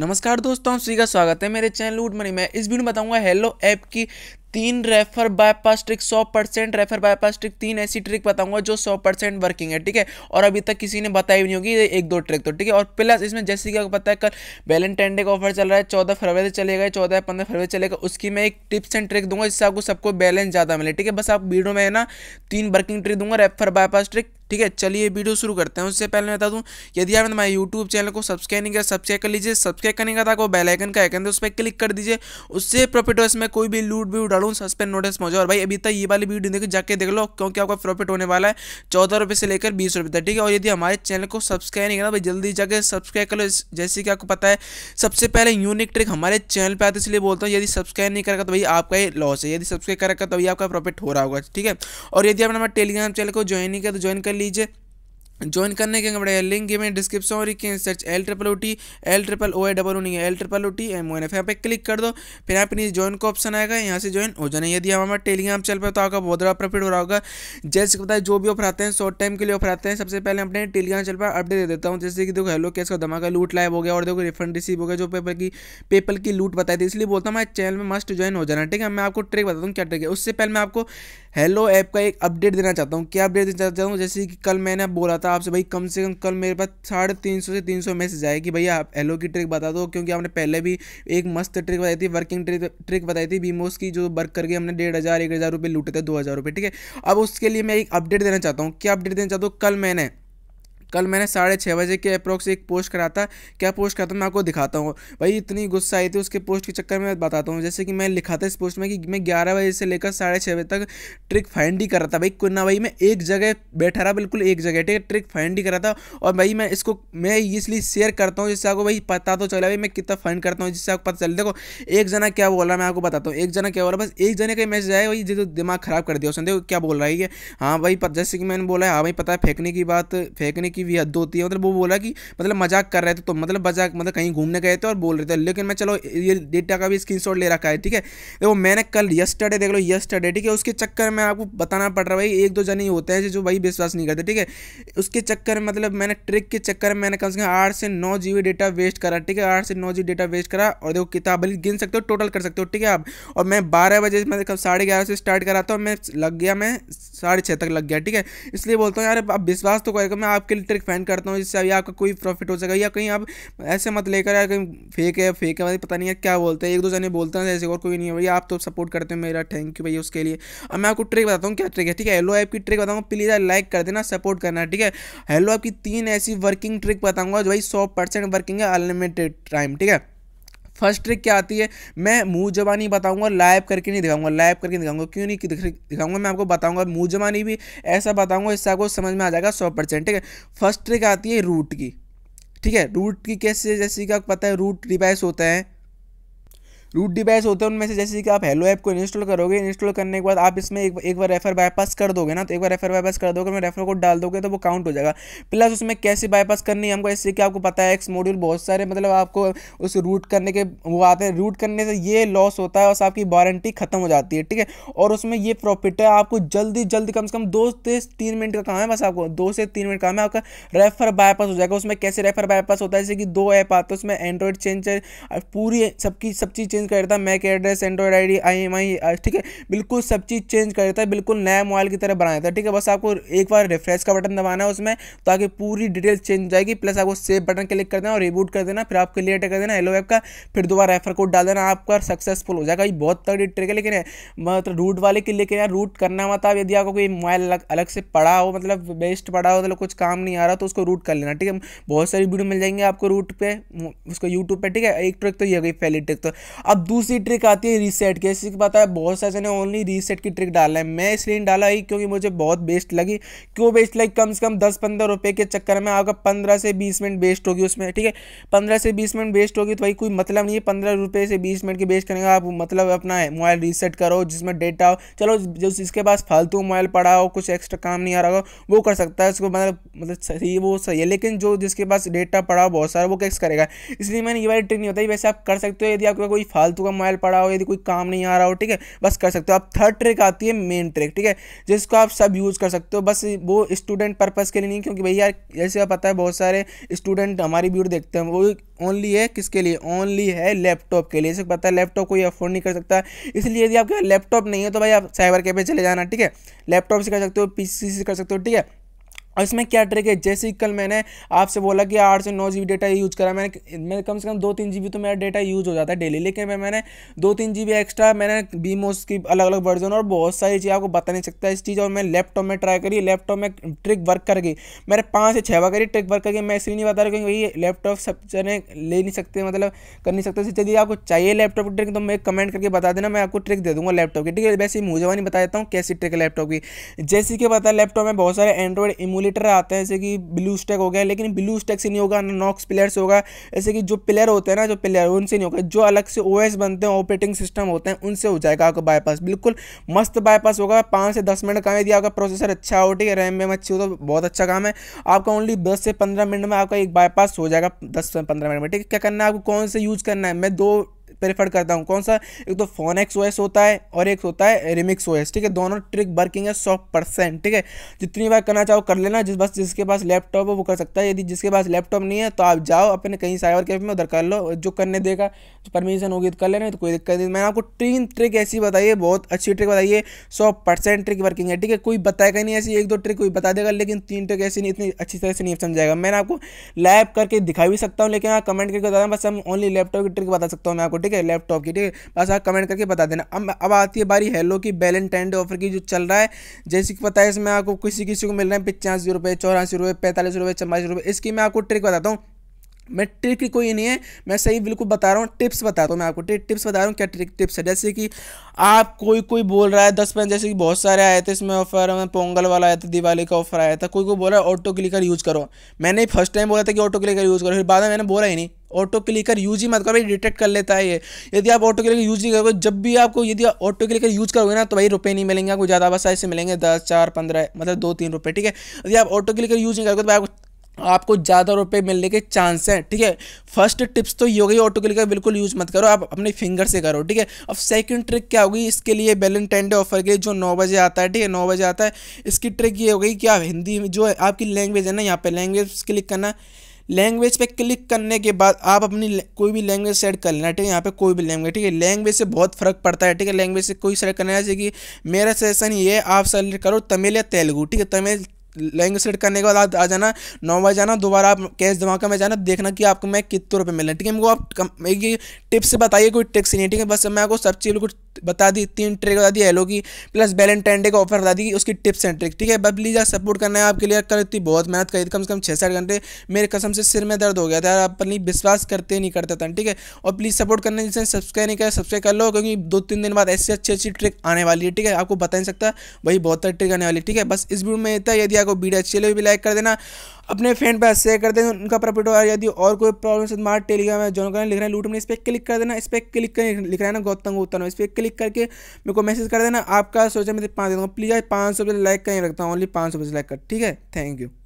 नमस्कार दोस्तों आप सभी का स्वागत है मेरे चैनल लूट मनी में इस वीडियो में बताऊंगा हेलो ऐप की तीन रेफर बायपास ट्रिक सौ परसेंट रेफर बायपास ट्रिक तीन ऐसी ट्रिक बताऊंगा जो सौ परसेंट वर्किंग है ठीक है और अभी तक किसी ने बताई नहीं होगी एक दो ट्रिक तो ठीक है और प्लस इसमें जैसे कि आपको पता है कल वैलेंटाइन डे का ऑफर चल रहा है चौदह फरवरी से चलेगा चौदह पंद्रह फरवरी चलेगा उसकी मैं एक टिप्स एंड ट्रिक दूंगा जिससे आपको सबको बैलेंस ज़्यादा मिले ठीक है बस आप वीडियो में है ना तीन वर्किंग ट्रिक दूंगा रेफर बायपास ट्रिक ठीक है चलिए वीडियो शुरू करते हैं उससे पहले मैं बता दूं यदि आपने हमारे यूट्यूब चैनल को सब्सक्राइब नहीं किया सब्सक्राइब कर लीजिए सब्सक्राइब करने का था वो बेल आइकन का आइकन था उस पर क्लिक कर दीजिए उससे प्रॉफिट में कोई भी लूट भी उड़ा डालूँ सस्पेंड नोटिस पहुँचा और भाई अभी तक ये वाली वीडियो देखो जाके देख लो क्योंकि आपका प्रॉफिट होने वाला है चौदह रुपये से लेकर बीस रुपये तक ठीक है और यदि हमारे चैनल को सब्सक्राइब नहीं करना भाई जल्दी जाकर सब्सक्राइब कर लो जैसे कि आपको पता है सबसे पहले यूनिक ट्रिक हमारे चैनल पर आते इसलिए बोलता हूँ यदि सब्सक्राइब नहीं करेगा तो भाई आपका ही लॉस है यदि सब्सक्राइब करेगा तो भाई आपका प्रॉफिट हो रहा होगा ठीक है और यदि आपने हमारे टेलीग्राम चैनल को ज्वाइन नहीं किया तो ज्वाइन कर लीजिए ज्वाइन करने के पड़ेगा लिंक में डिस्क्रिप्शन और search L triple O T L triple O A double O नहीं है L triple O T M O N F यहाँ पे क्लिक कर दो फिर यहाँ पे नीचे ज्वाइन का ऑप्शन आएगा यहाँ से ज्वाइन हो जाना यदि हमारा टेलीग्राम चल पे तो आपका बहुत बड़ा प्रॉफिट हो रहा होगा जैसे बताए जो भी ऑफर आते हैं शॉर्ट टाइम के लिए ऑफर आते हैं सबसे पहले अपने टेलीग्राम चल पर अपडेट दे देता हूँ जैसे कि देखो हेलो कैसे का धमाका लूट लाइव हो गया और देखो रिफंड रिसीव हो गया जो पेपर की पेपल की लूट बताई थी इसलिए बोलता हूँ मैं चैनल में मस्ट ज्वाइन हो जाना ठीक है मैं आपको ट्रिक बताता हूँ क्या ट्रिक है उससे पहले मैं आपको हेलो ऐप का एक अपडेट देना चाहता हूँ क्या अपडेट देना चाहता हूँ जैसे कि कल मैंने बोला था था तो आपसे भाई कम से कम कल मेरे पास साढ़े तीन सौ से तीन सौ मैसेज आए कि भैया आप एलो की ट्रिक बता दो क्योंकि आपने पहले भी एक मस्त ट्रिक बताई थी वर्किंग ट्रिक ट्रिक बताई थी बीमोस की जो वर्क करके हमने डेढ़ हज़ार एक हज़ार रुपये लूटे थे दो हज़ार रुपये ठीक है अब उसके लिए मैं एक अपडेट देना चाहता हूँ क्या अपडेट देना चाहता हूँ कल मैंने कल मैंने साढ़े छः बजे के अप्रोक्स एक पोस्ट करा था क्या पोस्ट करा था मैं आपको दिखाता हूँ भाई इतनी गुस्सा आई थी उसके पोस्ट के चक्कर में बताता हूँ जैसे कि मैं लिखा था इस पोस्ट में कि मैं ग्यारह बजे से लेकर साढ़े छः बजे तक ट्रिक फाइंड ही कर रहा था भाई कुन्ना भाई मैं एक जगह बैठा रहा बिल्कुल एक जगह ठीक है ट्रिक फाइंड ही कर रहा था और भाई मैं इसको मैं इसलिए शेयर करता हूँ जिससे आपको भाई पता तो चला भाई मैं कितना फाइंड करता हूँ जिससे आपको पता चल देखो एक जना क्या बोल रहा है मैं आपको बताता हूँ एक जना क्या बोल रहा है बस एक जने का मैसेज आया भाई जो दिमाग खराब कर दिया उसने देखो क्या बोल रहा है ये हाँ भाई जैसे कि मैंने बोला है हाँ भाई पता है फेंकने की बात फेंकने की की भी हद होती है मतलब वो बोला कि मतलब मजाक कर रहे थे तो मतलब मजाक मतलब कहीं घूमने गए थे और बोल रहे थे लेकिन मैं चलो ये डेटा का भी स्क्रीन ले रखा है ठीक है देखो मैंने कल यस्टरडे देख लो यस्टरडे ठीक है उसके चक्कर में आपको बताना पड़ रहा है भाई एक दो जने ही होते हैं जो भाई विश्वास नहीं करते ठीक है उसके चक्कर मतलब मैंने ट्रिक के चक्कर में मैंने कम से कम आठ से नौ जी डेटा वेस्ट करा ठीक है आठ से नौ जी डेटा वेस्ट करा और देखो किताब गिन सकते हो टोटल कर सकते हो ठीक है आप और मैं बारह बजे मतलब साढ़े ग्यारह से स्टार्ट कराता हूँ मैं लग गया मैं साढ़े छः तक लग गया ठीक है इसलिए बोलता हूँ यार आप विश्वास तो करेगा मैं आपके लिए ट्रिक फैन करता हूँ जिससे अभी आपका कोई प्रॉफिट हो सके या कहीं आप ऐसे मत लेकर आए कहीं फेक है फेक है मतलब पता नहीं है क्या बोलते हैं एक दो जने बोलते हैं ऐसे और कोई नहीं है भैया आप तो सपोर्ट करते हैं मेरा थैंक यू भैया उसके लिए अब मैं आपको ट्रिक बताता हूँ क्या ट्रिक है ठीक है हेलो ऐप की ट्रिक बताऊँगा प्लीज़ लाइक कर देना सपोर्ट करना ठीक है हेलो ऐप की तीन ऐसी वर्किंग ट्रिक बताऊँगा जो भाई सौ वर्किंग है अनलिमिटेड टाइम ठीक है फर्स्ट ट्रिक क्या आती है मैं मुँह जबानी बताऊंगा लाइव करके नहीं दिखाऊंगा लाइव करके दिखाऊंगा क्यों नहीं दिखाऊंगा मैं आपको बताऊंगा मुँह जबानी भी ऐसा बताऊंगा इससे आपको समझ में आ जाएगा सौ परसेंट ठीक है फर्स्ट ट्रिक आती है रूट की ठीक है रूट की कैसे जैसे कि आपको पता है रूट रिवाइस होता है रूट डिवाइस होते हैं उनमें से जैसे कि आप हेलो ऐप को इंस्टॉल करोगे इंस्टॉल करने के बाद आप इसमें एक, एक बार रेफर बायपास कर दोगे ना तो एक बार रेफर बायपास कर दोगे रेफर कोड डाल दोगे तो वो काउंट हो जाएगा प्लस उसमें कैसे बायपास करनी है हमको इससे कि आपको पता है एक्स मॉड्यूल बहुत सारे मतलब आपको उस रूट करने के वो आते हैं रूट करने से ये लॉस होता है और आपकी वारंटी खत्म हो जाती है ठीक है और उसमें ये प्रॉफिट है आपको जल्दी जल्दी कम से कम दो से तीन मिनट का काम है बस आपको दो से तीन मिनट काम है आपका रेफर बायपास हो जाएगा उसमें कैसे रेफर बायपास होता है जैसे कि दो ऐप आते हैं उसमें एंड्रॉयड चेंज पूरी सबकी सब चीज़ चेंज कर देता MAC address android I D I M E ठीक है बिल्कुल सब चीज़ चेंज कर देता है बिल्कुल नया मोबाइल की तरह बना देता है ठीक है बस आपको एक बार रिफ्रेश का बटन दबाना है उसमें ताकि पूरी डिटेल्स चेंज हो जाएगी प्लस आपको सेव बटन क्लिक कर देना और रिबूट कर देना फिर आप क्लियर कर देना हेलो ऐप का फिर दोबारा रेफर कोड डाल देना आपका सक्सेसफुल हो जाएगा ये बहुत तगड़ी ट्रिक है लेकिन मतलब रूट वाले के लेकिन यार रूट करना मतलब यदि आपको कोई मोबाइल अलग से पड़ा हो मतलब बेस्ट पड़ा हो मतलब कुछ काम नहीं आ रहा तो उसको रूट कर लेना ठीक है बहुत सारी वीडियो मिल जाएंगे आपको रूट पे उसको यूट्यूब पे ठीक है एक ट्रिक तो ये गई पहली ट्रिक तो अब दूसरी ट्रिक आती है रीसेट की ऐसी पता है बहुत सारे ने ओनली रीसेट की ट्रिक डाला है मैं इसलिए डाला ही क्योंकि मुझे बहुत बेस्ट लगी क्यों बेस्ट लगी कम से कम दस पंद्रह रुपये के चक्कर में आपका पंद्रह से बीस मिनट वेस्ट होगी उसमें ठीक है पंद्रह से बीस मिनट वेस्ट होगी तो भाई कोई मतलब नहीं है पंद्रह रुपये से बीस मिनट की वेस्ट करेंगे आप मतलब अपना मोबाइल रीसेट करो जिसमें डेटा हो चलो जो जिसके पास फालतू मोबाइल पड़ा हो कुछ एक्स्ट्रा काम नहीं आ रहा हो वो कर सकता है उसको मतलब मतलब सही वो सही है लेकिन जो जिसके पास डेटा पड़ा हो बहुत सारा वो कैसे करेगा इसलिए मैंने ये वाली ट्रिक नहीं होता वैसे आप कर सकते हो यदि आपका कोई फालतू का मोबाइल पड़ा हो यदि कोई काम नहीं आ रहा हो ठीक है बस कर सकते हो अब थर्ड ट्रिक आती है मेन ट्रिक ठीक है जिसको आप सब यूज़ कर सकते हो बस वो स्टूडेंट पर्पज़ के लिए नहीं क्योंकि भैया जैसे आप पता है बहुत सारे स्टूडेंट हमारी वीडियो देखते हैं वो ओनली है किसके लिए ओनली है लैपटॉप के लिए जैसे पता है लैपटॉप कोई अफोर्ड नहीं कर सकता इसलिए यदि आपके लैपटॉप नहीं है तो भाई आप साइबर कैफे चले जाना ठीक है लैपटॉप से कर सकते हो पी से कर सकते हो ठीक है इसमें क्या ट्रिक है जैसे कल मैंने आपसे बोला कि आठ से नौ जी डेटा यूज करा मैंने मैं कम से कम दो तीन जी तो मेरा डेटा यूज हो जाता है डेली लेकिन मैं मैंने दो तीन जी एक्स्ट्रा मैंने बीमोस की अलग अलग वर्जन और बहुत सारी चीज़ आपको बता नहीं सकता इस चीज़ और मैं लैपटॉप में ट्राई करी लैपटॉप में ट्रिक वर्क कर गई मैंने पाँच से छः बार करी ट्रिक वर्क करके मैं इसलिए नहीं बता रहा क्योंकि वही लैपटॉप सब जने ले नहीं सकते मतलब कर नहीं सकते यदि आपको चाहिए लैपटॉप की ट्रिक तो मैं कमेंट करके बता देना मैं आपको ट्रिक दे दूँगा लैपटॉप की ठीक है वैसे मुझे नहीं बता देता हूँ कैसी ट्रिक है लैपटॉप की जैसे कि बता लैपटॉप में बहुत सारे एंड्रॉइड इमूली कंपटीटर आते हैं जैसे कि ब्लू स्टैक हो गया लेकिन ब्लू स्टैक से नहीं होगा ना नॉक्स प्लेयर से होगा ऐसे कि जो प्लेयर होते हैं ना जो प्लेयर उनसे नहीं होगा जो अलग से ओ बनते हैं ऑपरेटिंग सिस्टम होते हैं उनसे हो जाएगा आपका बाईपास बिल्कुल मस्त बाईपास होगा पाँच से दस मिनट काम है यदि आपका प्रोसेसर अच्छा हो ठीक है रैम वैम अच्छी हो तो बहुत अच्छा काम है आपका ओनली दस से पंद्रह मिनट में आपका एक बाईपास हो जाएगा दस से पंद्रह मिनट में ठीक है क्या करना है आपको कौन से यूज़ करना है मैं दो प्रेफर करता हूँ कौन सा एक तो फोन एक्स ओ होता है और एक होता है रिमिक्स ओ ठीक है दोनों ट्रिक वर्किंग है सौ परसेंट ठीक है जितनी बार करना चाहो कर लेना जिस बस जिसके पास लैपटॉप है वो कर सकता है यदि जिसके पास लैपटॉप नहीं है तो आप जाओ अपने कहीं साइबर कैफे में उधर कर लो जो करने देगा जो परमिशन होगी तो कर लेना तो कोई दिक्कत नहीं मैंने आपको तीन ट्रिक ऐसी बताइए बहुत अच्छी ट्रिक बताइए सौ परसेंट ट्रिक वर्किंग है ठीक है कोई बताएगा नहीं ऐसी एक दो ट्रिक कोई बता देगा लेकिन तीन ट्रिक ऐसी नहीं इतनी अच्छी तरह से नहीं समझाएगा मैंने आपको लैब करके दिखा भी सकता हूँ लेकिन आप कमेंट करके बताना बस हम ओनली लैपटॉप की ट्रिक बता सकता हूँ मैं आपको ठीक है लैपटॉप की ठीक है बस आप कमेंट करके बता देना अब अब आती है बारी हेलो की वैलेंटाइन डे ऑफर की जो चल रहा है जैसे कि पता है इसमें आपको किसी किसी को मिल रहा है पचासी रुपये चौरासी रुपये पैंतालीस रुपये चौवासी रुपये इसकी मैं आपको ट्रिक बताता हूँ मैं ट्रिक की कोई नहीं है मैं सही बिल्कुल बता रहा हूँ टिप्स बताता हूँ मैं आपको टिप्स बता रहा हूँ क्या ट्रिक टिप्स है जैसे कि आप कोई कोई बोल रहा है दस पंद्रह जैसे कि बहुत सारे आए थे इसमें ऑफर में पोंगल वाला आया था दिवाली का ऑफर आया था कोई कोई बोल रहा है ऑटो क्लिकर यूज़ करो मैंने फर्स्ट टाइम बोला था कि ऑटो क्लिकर यूज़ करो फिर बाद में मैंने बोला ही नहीं ऑटो क्लिकर यूज ही मत करो भाई डिटेक्ट कर लेता है ये यदि आप ऑटो क्लिकर यूज नहीं करोगे जब भी आपको यदि ऑटो क्लिकर यूज करोगे ना तो भाई रुपये नहीं मिलेंगे आपको ज़्यादा बस ऐसे मिलेंगे दस चार पंद्रह मतलब दो तीन रुपये ठीक है यदि आप ऑटो क्लिकर यूज नहीं करोगे तो भाई आपको आपको ज़्यादा रुपए मिलने के चांस हैं ठीक है फर्स्ट टिप्स तो ये हो गई ऑटो क्लिक का बिल्कुल यूज़ मत करो आप अपने फिंगर से करो ठीक है अब सेकंड ट्रिक क्या होगी इसके लिए वैलेंटाइन डे ऑफर के जो नौ बजे आता है ठीक है नौ बजे आता है इसकी ट्रिक ये हो गई कि आप हिंदी में जो आपकी लैंग्वेज है ना यहाँ पर लैंग्वेज क्लिक करना लैंग्वेज पे क्लिक करने के बाद आप अपनी कोई भी लैंग्वेज सेट कर लेना ठीक है यहाँ पे कोई भी लैंग्वेज ठीक है लैंग्वेज से बहुत फ़र्क पड़ता है ठीक है लैंग्वेज से कोई सेलेक्ट करना जैसे कि मेरा सजेशन ये है आप सेलेक्ट करो तमिल या तेलुगू ठीक है तमिल लैंग्वेज सेलेक्ट करने के बाद आप आ जाना नौ बजे जाना दोबारा आप कैश धमाका में जाना देखना कि आपको मैं कितने रुपये रहे ठीक है मेरे को आप एक टिप्स बताइए कोई ट्रिक्स नहीं ठीक है बस मैं आपको सब चीज़ को बता दी तीन ट्रिक बता दी एलो की प्लस वैलेंटाइन डे का ऑफर बता दी उसकी टिप्स एंड ट्रिक ठीक है प्लीज़ लीजिए सपोर्ट करना है आपके लिए करती बहुत मेहनत करी कम से कम छः सात घंटे मेरे कसम से सिर में दर्द हो गया था यार आप अपनी विश्वास करते नहीं करते थे ठीक है और प्लीज़ सपोर्ट करने जिसने सब्सक्राइब नहीं किया सब्सक्राइब कर लो क्योंकि दो तीन दिन बाद ऐसी अच्छी अच्छी ट्रिक आने वाली है ठीक है आपको बता नहीं सकता वही बहुत तरह ट्रिक आने वाली ठीक है बस इस वीडियो में इतना यदि आप को वीडियो अच्छी लगे भी लाइक कर देना अपने फ्रेंड पर शेयर कर देना उनका प्रॉफिट और यदि और कोई प्रॉब्लम स्मार्ट टेलीग्राम है जॉइन करना लिख रहे है इस पर क्लिक कर देना इस पर क्लिक कर लिख रहा है ना गौतम गौतम इस पर क्लिक करके मेरे को मैसेज कर देना आपका सोचा मैं पाँच दे हूँ प्लीज़ पाँच सौ लाइक कहीं रखता हूँ ओनली पाँच सौ लाइक कर ठीक है थैंक यू